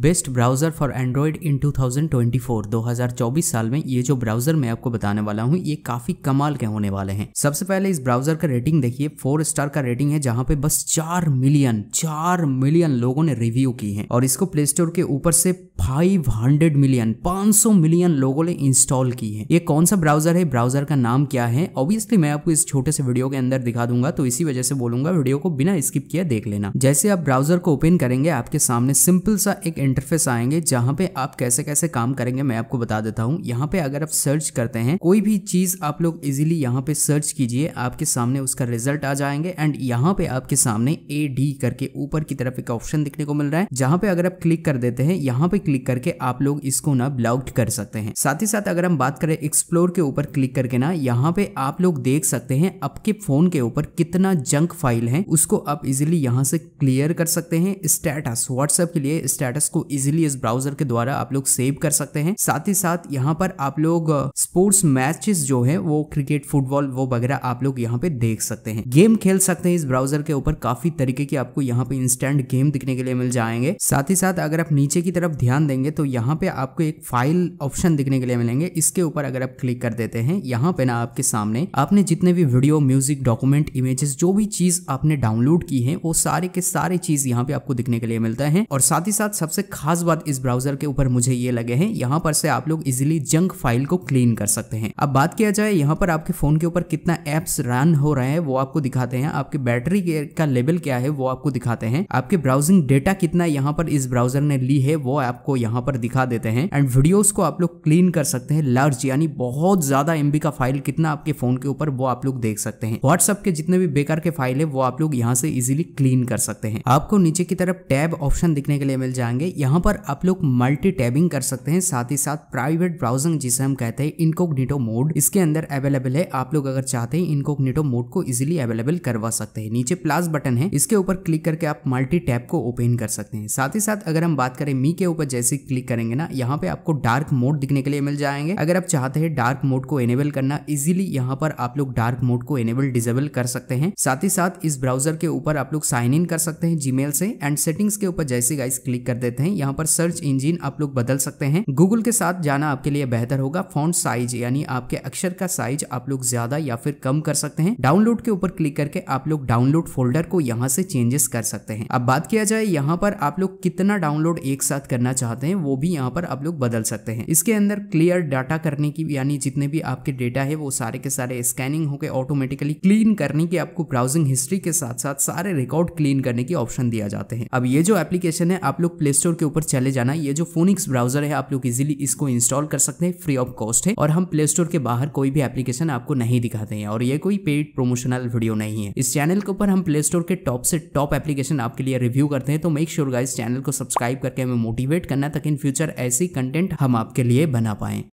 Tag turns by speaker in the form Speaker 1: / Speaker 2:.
Speaker 1: best browser for Android in 2024 2024 साल में ये जो ब्राउज़र मैं आपको बताने वाला हूँ ये काफ़ी कमाल के होने वाले हैं सबसे पहले इस ब्राउज़र का रेटिंग देखिए फोर स्टार का रेटिंग है जहाँ पे बस चार मिलियन चार मिलियन लोगों ने रिव्यू की है और इसको प्ले स्टोर के ऊपर से 500 मिलियन 500 मिलियन लोगों ने इंस्टॉल की है ये कौन सा ब्राउज़र है ब्राउज़र का नाम क्या है ऑब्वियसली मैं आपको इस छोटे से वीडियो के अंदर दिखा दूंगा तो इसी वजह से बोलूंगा वीडियो को बिना स्किप किया देख लेना जैसे आप ब्राउज़र को ओपन करेंगे आपके सामने सिंपल सा एक इंटरफेस आएंगे जहां पे आप कैसे कैसे काम करेंगे मैं आपको बता देता हूं यहां पे अगर आप सर्च करते हैं कोई भी चीज आप लोग इजिली यहां पे सर्च कीजिए आपके सामने उसका रिजल्ट आ जाएंगे एंड यहां पे आपके सामने ए डी करके ऊपर की तरफ एक ऑप्शन दिखने को मिल रहा है जहां पे अगर आप क्लिक कर देते हैं यहाँ पे क्लिक करके आप लोग इसको ना ब्लॉक्ड कर सकते हैं साथ ही साथ अगर हम बात करें एक्सप्लोर के ऊपर क्लिक करके ना यहाँ पे आप लोग देख सकते हैं आपके फोन के ऊपर कितना जंक फाइल है उसको आप इजिली यहाँ से क्लियर कर सकते हैं स्टेटस व्हाट्सएप के लिए स्टेटस को उसको इजिली इस ब्राउजर के द्वारा आप लोग सेव कर सकते हैं साथ ही साथ यहाँ पर आप लोग स्पोर्ट्स मैचेस जो है वो क्रिकेट फुटबॉल वो वगैरह आप लोग यहाँ पे देख सकते हैं गेम खेल सकते हैं इस ब्राउजर के ऊपर काफी तरीके की आपको यहाँ पे इंस्टेंट गेम दिखने के लिए मिल जाएंगे साथ ही साथ अगर आप नीचे की तरफ ध्यान देंगे तो यहाँ पे आपको एक फाइल ऑप्शन दिखने के लिए मिलेंगे इसके ऊपर अगर आप क्लिक कर देते हैं यहाँ पे ना आपके सामने आपने जितने भी वीडियो म्यूजिक डॉक्यूमेंट इमेजेस जो भी चीज आपने डाउनलोड की है वो सारे के सारे चीज यहाँ पे आपको दिखने के लिए मिलता है और साथ ही साथ सबसे सबसे खास बात इस ब्राउजर के ऊपर मुझे ये लगे हैं यहाँ पर से आप लोग इजिली जंक फाइल को क्लीन कर सकते हैं अब बात किया जाए यहाँ पर आपके फोन के ऊपर कितना एप्स रन हो रहे हैं वो आपको दिखाते हैं आपके बैटरी का लेवल क्या है वो आपको दिखाते हैं आपके ब्राउजिंग डेटा कितना यहाँ पर इस ब्राउजर ने ली है वो आपको यहाँ पर दिखा देते हैं एंड वीडियो को आप लोग क्लीन कर सकते हैं लार्ज यानी बहुत ज्यादा एमबी का फाइल कितना आपके फोन के ऊपर वो आप लोग देख सकते हैं व्हाट्सएप के जितने भी बेकार के फाइल है वो आप लोग यहाँ से इजिली क्लीन कर सकते हैं आपको नीचे की तरफ टैब ऑप्शन दिखने के लिए मिल जाएंगे है यहाँ पर आप लोग मल्टी टैबिंग कर सकते हैं साथ ही साथ प्राइवेट ब्राउजिंग जिसे हम कहते हैं इनकोग्निटो मोड इसके अंदर अवेलेबल है आप लोग अगर चाहते हैं इनकोग्निटो मोड को इजिली अवेलेबल करवा सकते हैं नीचे प्लस बटन है इसके ऊपर क्लिक करके आप मल्टी टैब को ओपन कर सकते हैं साथ ही साथ अगर हम बात करें मी के ऊपर जैसे क्लिक करेंगे ना यहाँ पे आपको डार्क मोड दिखने के लिए मिल जाएंगे अगर आप चाहते हैं डार्क मोड को एनेबल करना इजिली यहाँ पर आप लोग डार्क मोड को एनेबल डिजेबल कर सकते हैं साथ ही साथ इस ब्राउजर के ऊपर आप लोग साइन इन कर सकते हैं जीमेल से एंड सेटिंग्स के ऊपर जैसे गाइस क्लिक कर देते कहते हैं यहाँ पर सर्च इंजिन आप लोग बदल सकते हैं गूगल के साथ जाना आपके लिए बेहतर होगा फोन साइज यानी आपके अक्षर का साइज आप लोग ज्यादा या फिर कम कर सकते हैं डाउनलोड के ऊपर क्लिक करके आप लोग डाउनलोड फोल्डर को यहाँ से चेंजेस कर सकते हैं अब बात किया जाए यहाँ पर आप लोग कितना डाउनलोड एक साथ करना चाहते हैं वो भी यहाँ पर आप लोग बदल सकते हैं इसके अंदर क्लियर डाटा करने की यानी जितने भी आपके डेटा है वो सारे के सारे स्कैनिंग होकर ऑटोमेटिकली क्लीन करने की आपको ब्राउजिंग हिस्ट्री के साथ साथ सारे रिकॉर्ड क्लीन करने की ऑप्शन दिया जाते हैं अब ये जो एप्लीकेशन है आप लोग प्ले स्टोर स्टोर के ऊपर चले जाना ये जो फोनिक्स ब्राउजर है आप लोग इजिली इसको इंस्टॉल कर सकते हैं फ्री ऑफ कॉस्ट है और हम प्ले स्टोर के बाहर कोई भी एप्लीकेशन आपको नहीं दिखाते हैं और ये कोई पेड प्रोमोशनल वीडियो नहीं है इस चैनल के ऊपर हम प्ले स्टोर के टॉप से टॉप एप्लीकेशन आपके लिए रिव्यू करते हैं तो मेक श्योर गाइस चैनल को सब्सक्राइब करके हमें मोटिवेट करना ताकि इन फ्यूचर ऐसी कंटेंट हम आपके लिए बना पाए